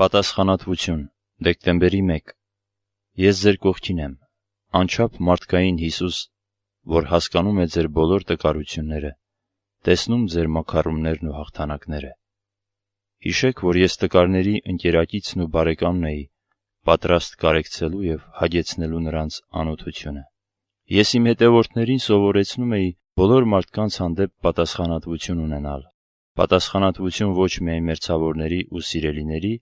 Պատասխանատվություն դեկտեմբերի 1 Ես ձեր կողքին եմ անչափ մարդկային Հիսուս որ հասկանում է ձեր բոլոր տկարությունները տեսնում ձեր մակարումներն ու հաղթանակները Հիշեք որ ես տկարների ընկերակիցն ու բարեկամն էի պատրաստ կարեկցելու եւ հագեցնելու նրանց անօթությունը։ Ես իմ հետևորդներին սովորեցնում էի բոլոր մարդկանց հանդեպ պատասխանատվություն ունենալ։ Պատասխանատվություն ոչ միայն մերձավորների ու սիրելիների,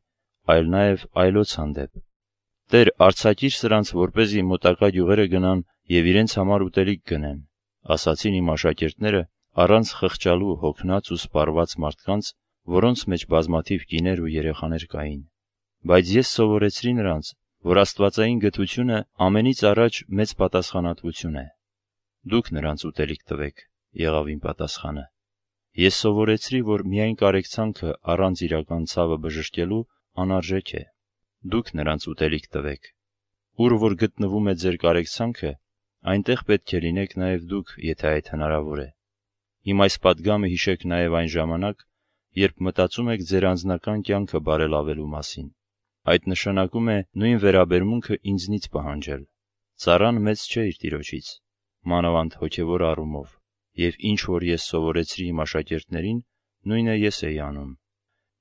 այլ նաև այլոց հանդեպ։ Տեր արցակիր սրանց, որպեսզի մոտակա գյուղերը գնան եւ իրենց համար ուտելիք գնեն, ասացին իմ աշակերտները առանց խղճալու հոգնած ու սպառված մարդկանց, որոնց մեջ բազմաթիվ կիներ ու երեխաներ կային։ Բայց ես սովորեցրի նրանց, որ աստվածային գթությունը ամենից առաջ մեծ պատասխանատվություն է։ Դուք նրանց ուտելիք տվեք, եղավ իմ պատասխանը։ Ես սովորեցրի, որ միայն կարեկցանքը առանց իրական ցավը բժշկելու անարժեք է։ Դուք նրանց ուտելիք տվեք։ Ուր որ գտնվում է ձեր կարեկցանքը, այնտեղ պետք է լինեք նաև դուք, եթե այդ հնարավոր է։ Իմ այս падգամը հիշեք նաև այն ժամանակ, երբ մտածում եք ձեր անձնական կյանքը բարելավելու մասին։ Այդ նշանակում է նույն վերաբերմունքը ինձնից պահանջել։ Ծառան մեծ չէ իր տիրոջից, մանավանդ հոգևոր առումով, եւ ինչ որ ես սովորեցրի իմ աշակերտներին, նույնը ես էի անում։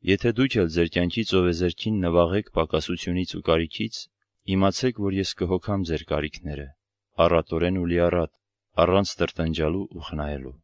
Եթե դուք էլ ձեր կյանքից ով է ձերքին նվաղեք պակասությունից ու կարիքից, իմացեք, որ ես կհոգամ ձեր կարիքները, առատորեն ու լիառատ, առանց տրտնջալու ու խնայելու։